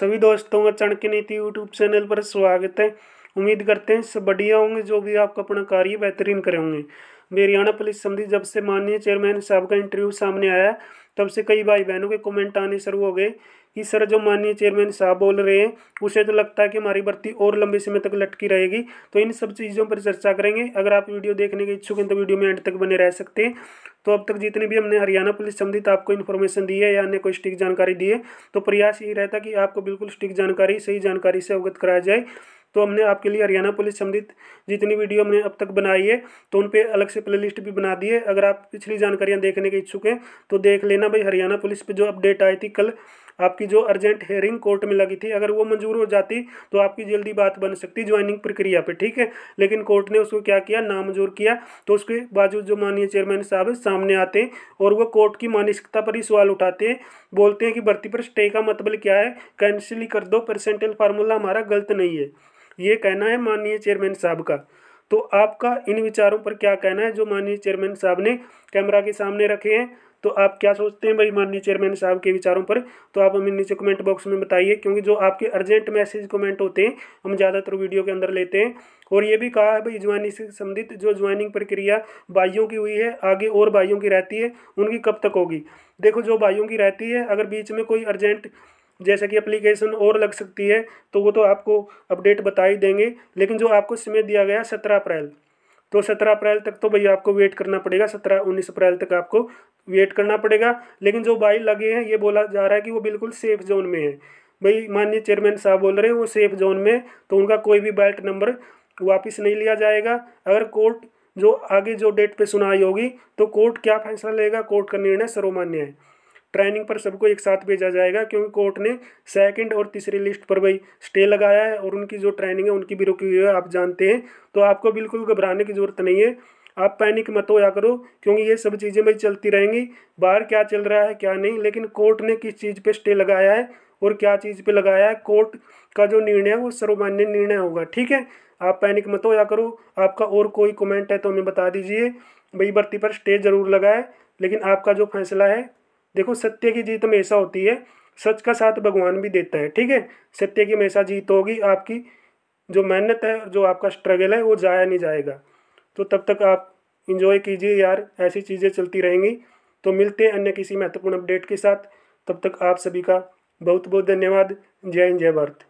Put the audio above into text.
सभी दोस्तों का चणक्य नीति यूट्यूब चैनल पर स्वागत है उम्मीद करते हैं सब बढ़िया होंगे जो भी आपका अपना कार्य बेहतरीन करेंगे होंगे हरियाणा पुलिस समिति जब से माननीय चेयरमैन साहब का इंटरव्यू सामने आया तब से कई भाई बहनों के कमेंट आने शुरू हो गए कि सर जो माननीय चेयरमैन साहब बोल रहे हैं उसे तो लगता है कि हमारी भर्ती और लंबे समय तक लटकी रहेगी तो इन सब चीज़ों पर चर्चा करेंगे अगर आप वीडियो देखने के इच्छुक हैं तो वीडियो में एंड तक बने रह सकते हैं तो अब तक जितने भी हमने हरियाणा पुलिस संबंधित आपको इन्फॉर्मेशन दी है या अन्य कोई स्टिक जानकारी दी है तो प्रयास यही रहता कि आपको बिल्कुल स्टिक जानकारी सही जानकारी से अवगत कराया जाए तो हमने आपके लिए हरियाणा पुलिस संबंधित जितनी वीडियो हमने अब तक बनाई है तो उन पर अलग से प्लेलिस्ट भी बना दी है अगर आप पिछली जानकारियाँ देखने के इच्छुक हैं तो देख लेना भाई हरियाणा पुलिस पर जो अपडेट आई थी कल आपकी जो अर्जेंट हेयरिंग कोर्ट में लगी थी अगर वो मंजूर हो जाती तो आपकी जल्दी बात बन सकती ज्वाइनिंग प्रक्रिया पे ठीक है लेकिन कोर्ट ने उसको क्या किया नामंजूर किया तो उसके बावजूद जो माननीय चेयरमैन साहब है सामने आते हैं और वो कोर्ट की मानसिकता पर ही सवाल उठाते हैं बोलते हैं कि भर्ती पर स्टे का मतलब क्या है कैंसिल ही कर दो परसेंटेज फार्मूला हमारा गलत नहीं है ये कहना है माननीय चेयरमैन साहब का तो आपका इन विचारों पर क्या कहना है जो माननीय चेयरमैन साहब ने कैमरा के सामने रखे हैं तो आप क्या सोचते हैं भाई माननीय चेयरमैन साहब के विचारों पर तो आप हमें नीचे कमेंट बॉक्स में बताइए क्योंकि जो आपके अर्जेंट मैसेज कमेंट होते हैं हम ज़्यादातर वीडियो के अंदर लेते हैं और ये भी कहा है भाई ज्वाइनिंग से संबंधित जो ज्वाइनिंग प्रक्रिया भाइयों की हुई है आगे और भाइयों की रहती है उनकी कब तक होगी देखो जो भाइयों की रहती है अगर बीच में कोई अर्जेंट जैसे कि अप्लीकेशन और लग सकती है तो वो तो आपको अपडेट बता ही देंगे लेकिन जो आपको समय दिया गया सत्रह अप्रैल तो सत्रह अप्रैल तक तो भैया आपको वेट करना पड़ेगा सत्रह उन्नीस अप्रैल तक आपको वेट करना पड़ेगा लेकिन जो बाइल लगे हैं ये बोला जा रहा है कि वो बिल्कुल सेफ जोन में है भाई माननीय चेयरमैन साहब बोल रहे हैं वो सेफ जोन में तो उनका कोई भी बैल्ट नंबर वापस नहीं लिया जाएगा अगर कोर्ट जो आगे जो डेट पे सुनाई होगी तो कोर्ट क्या फैसला लेगा कोर्ट का निर्णय सर्वमान्य है ट्रेनिंग पर सबको एक साथ भेजा जाएगा क्योंकि कोर्ट ने सेकंड और तीसरी लिस्ट पर भाई स्टे लगाया है और उनकी जो ट्रेनिंग है उनकी भी रुकी हुई है आप जानते हैं तो आपको बिल्कुल घबराने की ज़रूरत नहीं है आप पैनिक मत या करो क्योंकि ये सब चीज़ें भाई चलती रहेंगी बाहर क्या चल रहा है क्या नहीं लेकिन कोर्ट ने किस चीज़ पर स्टे लगाया है और क्या चीज़ पर लगाया है कोर्ट का जो निर्णय है वो सर्वमान्य निर्णय होगा ठीक है आप पैनिक मत या करो आपका और कोई कमेंट है तो हमें बता दीजिए भाई भर्ती पर स्टे ज़रूर लगाए लेकिन आपका जो फैसला है देखो सत्य की जीत हमेशा होती है सच का साथ भगवान भी देता है ठीक है सत्य की हमेशा जीत होगी आपकी जो मेहनत है जो आपका स्ट्रगल है वो जाया नहीं जाएगा तो तब तक आप इंजॉय कीजिए यार ऐसी चीज़ें चलती रहेंगी तो मिलते हैं अन्य किसी महत्वपूर्ण अपडेट के साथ तब तक आप सभी का बहुत बहुत धन्यवाद जय हिंद जय भारत